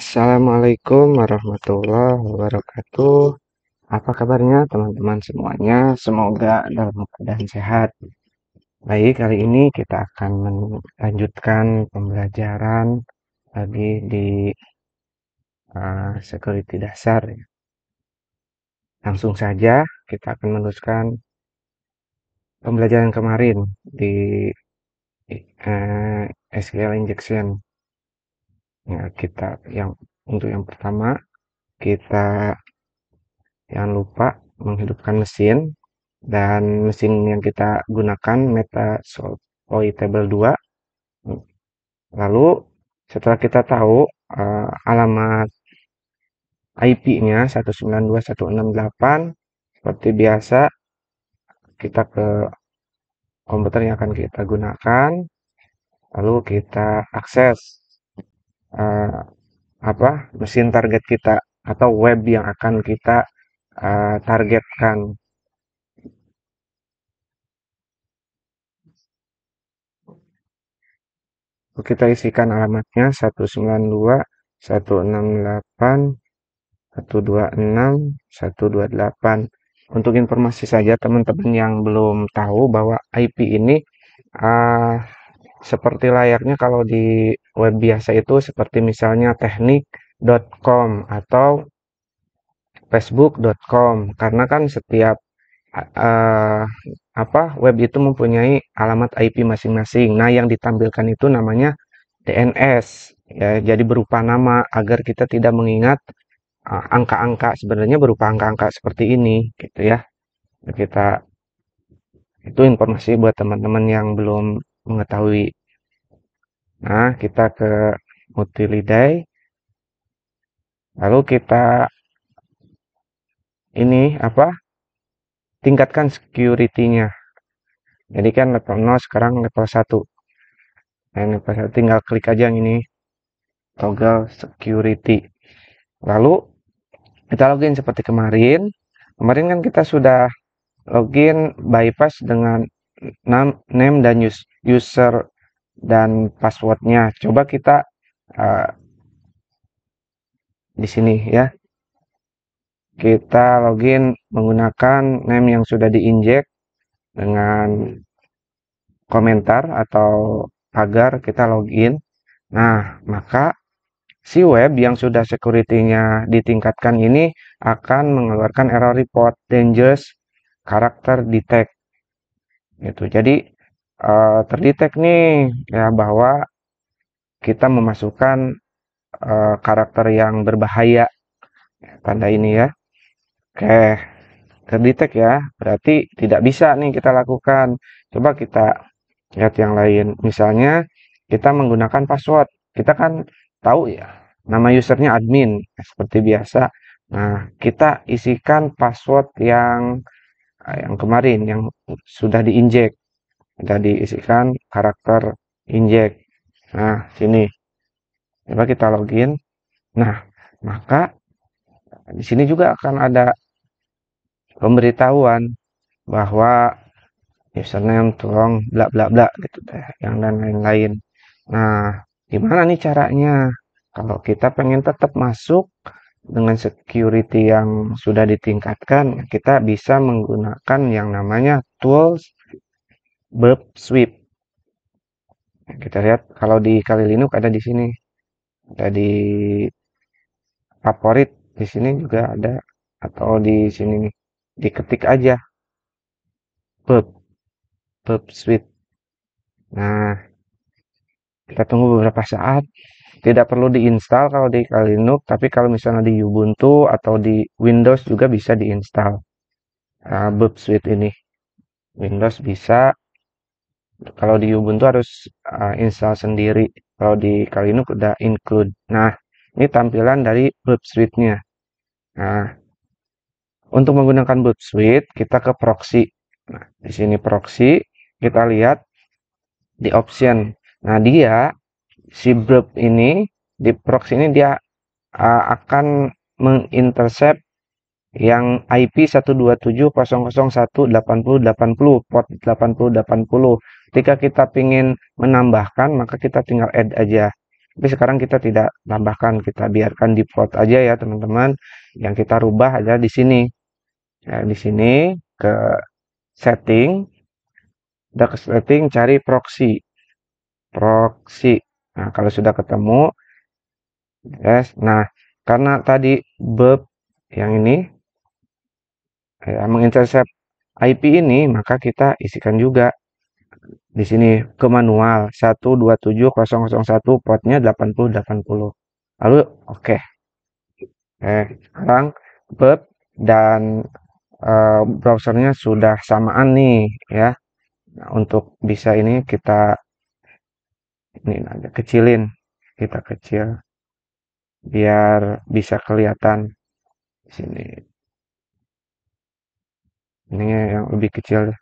Assalamualaikum warahmatullahi wabarakatuh. Apa kabarnya teman-teman semuanya? Semoga dalam keadaan sehat. Baik, kali ini kita akan melanjutkan pembelajaran lagi di uh, eh, security dasar. Langsung saja kita akan meneruskan pembelajaran kemarin di uh, eh, SQL injection ya kita yang untuk yang pertama kita jangan lupa menghidupkan mesin dan mesin yang kita gunakan meta table 2 lalu setelah kita tahu uh, alamat IP-nya 192.168 seperti biasa kita ke komputer yang akan kita gunakan lalu kita akses uh, apa mesin target kita atau web yang akan kita uh, targetkan. Kita isikan alamatnya 192 126 128. Untuk informasi saja teman-teman yang belum tahu bahwa IP ini uh, seperti layaknya kalau di web biasa itu seperti misalnya teknik.com atau facebook.com karena kan setiap uh, apa web itu mempunyai alamat IP masing-masing. Nah, yang ditampilkan itu namanya DNS ya, jadi berupa nama agar kita tidak mengingat angka-angka uh, sebenarnya berupa angka-angka seperti ini gitu ya. Kita itu informasi buat teman-teman yang belum mengetahui. Nah, kita ke Day, Lalu kita ini apa? Tingkatkan security-nya. Jadi kan level 0 sekarang level 1. Nah level 1 tinggal klik aja yang ini. Toggle security. Lalu kita login seperti kemarin. Kemarin kan kita sudah login bypass dengan name dan user dan passwordnya. Coba kita uh, di sini ya. Kita login menggunakan name yang sudah diinjek dengan komentar atau pagar kita login. Nah, maka si web yang sudah security-nya ditingkatkan ini akan mengeluarkan error report dangerous character detect gitu jadi uh, terdetek nih ya bahwa kita memasukkan uh, karakter yang berbahaya tanda ini ya oke terdetek ya berarti tidak bisa nih kita lakukan coba kita lihat yang lain misalnya kita menggunakan password kita kan tahu ya nama usernya admin ya, seperti biasa nah kita isikan password yang Ah, yang kemarin yang sudah diinjek sudah diisikan karakter injek nah sini coba kita login nah maka di sini juga akan ada pemberitahuan bahwa username tolong bla bla bla gitu deh yang dan lain-lain nah gimana nih caranya kalau kita pengen tetap masuk dengan security yang sudah ditingkatkan, kita bisa menggunakan yang namanya tools burp sweep. Kita lihat kalau di Kali Linux ada di sini. Ada favorit di sini juga ada atau di sini nih. Diketik aja burp burp sweep. Nah, kita tunggu beberapa saat tidak perlu diinstal kalau di kali Linux tapi kalau misalnya di Ubuntu atau di Windows juga bisa diinstal uh, Bub Suite ini Windows bisa kalau di Ubuntu harus uh, install sendiri kalau di kali Linux udah include nah ini tampilan dari Bub Suite-nya nah untuk menggunakan Bub Suite kita ke proxy nah di sini proxy kita lihat di option nah dia si burp ini di prox ini dia uh, akan mengintercept yang IP 127.0.0.1.80.80 port 8080. Ketika kita ingin menambahkan maka kita tinggal add aja. Tapi sekarang kita tidak tambahkan, kita biarkan di port aja ya teman-teman. Yang kita rubah aja di sini. Ya, di sini ke setting, udah ke setting cari proxy. Proxy. Nah, kalau sudah ketemu, yes. Nah, karena tadi beb yang ini ya, mengintercept IP ini, maka kita isikan juga di sini ke manual 127001 potnya 8080. Lalu oke. Okay. Eh, sekarang beb dan e, browsernya sudah samaan nih ya. Nah, untuk bisa ini kita ini aja kecilin kita kecil biar bisa kelihatan di sini ini yang lebih kecil deh.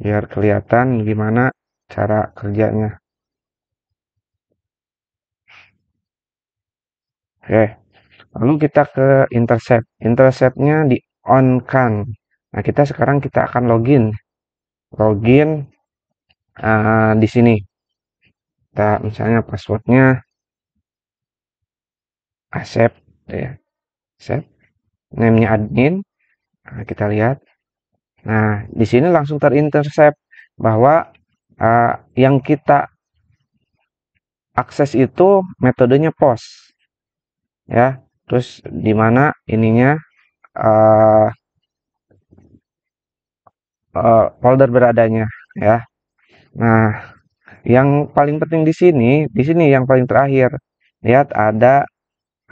biar kelihatan gimana cara kerjanya oke lalu kita ke intercept interceptnya di on kan Nah, kita sekarang kita akan login. Login uh, di sini. Kita misalnya passwordnya accept ya. Accept. Name-nya admin. Nah, kita lihat. Nah, di sini langsung terintersep bahwa uh, yang kita akses itu metodenya post Ya, terus di mana ininya uh, Eh, folder beradanya ya. Nah, yang paling penting di sini, di sini yang paling terakhir, lihat ada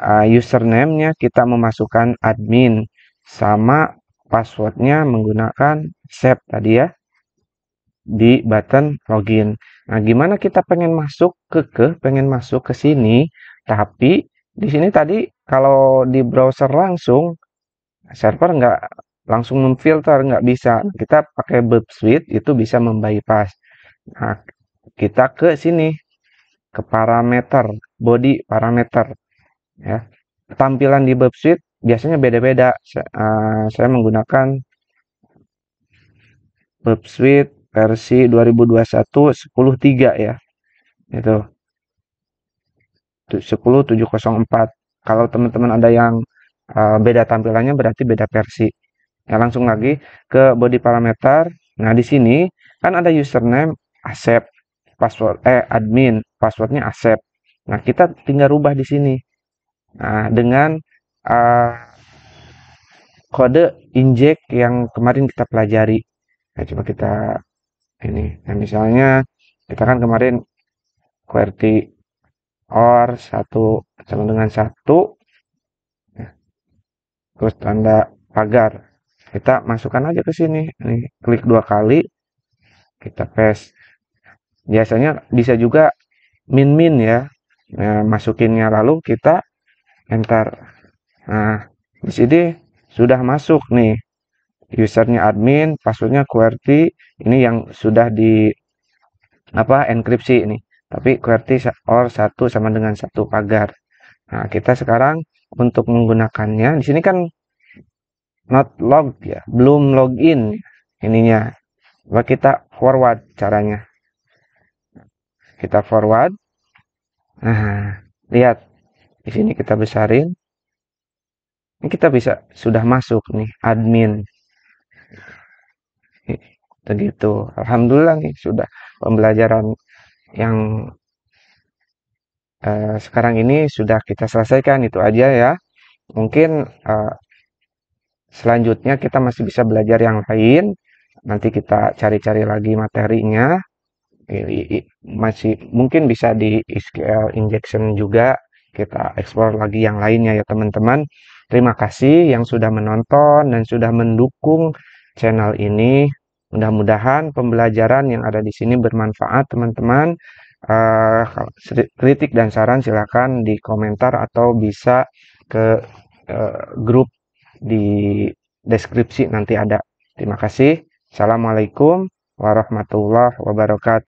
uh, username-nya kita memasukkan admin sama passwordnya menggunakan save tadi ya di button login. Nah, gimana kita pengen masuk ke ke pengen masuk ke sini, tapi di sini tadi kalau di browser langsung server nggak langsung memfilter nggak bisa hmm. kita pakai burp suite itu bisa membypass nah kita ke sini ke parameter body parameter ya tampilan di burp suite biasanya beda-beda uh, saya menggunakan burp suite versi 2021 103 ya itu 10704 kalau teman-teman ada yang uh, beda tampilannya berarti beda versi Nah, langsung lagi ke body parameter. Nah, di sini kan ada username asep, password eh admin, passwordnya asep. Nah, kita tinggal rubah di sini. Nah, dengan uh, kode inject yang kemarin kita pelajari. Nah, coba kita ini. Nah, misalnya kita kan kemarin QWERTY OR 1 sama dengan 1 nah, terus tanda pagar kita masukkan aja ke sini nih klik dua kali kita paste biasanya bisa juga min min ya nah, masukinnya lalu kita enter nah di sini sudah masuk nih usernya admin passwordnya QWERTY ini yang sudah di apa enkripsi ini tapi QWERTY or satu sama dengan satu pagar nah kita sekarang untuk menggunakannya di sini kan not log ya, belum login hmm. ininya. kita forward caranya. Kita forward. Nah, lihat di sini kita besarin. Ini kita bisa sudah masuk nih admin. Begitu. Alhamdulillah nih sudah pembelajaran yang eh, sekarang ini sudah kita selesaikan itu aja ya. Mungkin eh, Selanjutnya kita masih bisa belajar yang lain. Nanti kita cari-cari lagi materinya. Masih mungkin bisa di SQL injection juga. Kita explore lagi yang lainnya ya teman-teman. Terima kasih yang sudah menonton dan sudah mendukung channel ini. Mudah-mudahan pembelajaran yang ada di sini bermanfaat teman-teman. Uh, kritik dan saran silakan di komentar atau bisa ke uh, grup di deskripsi nanti ada. Terima kasih. Assalamualaikum warahmatullahi wabarakatuh.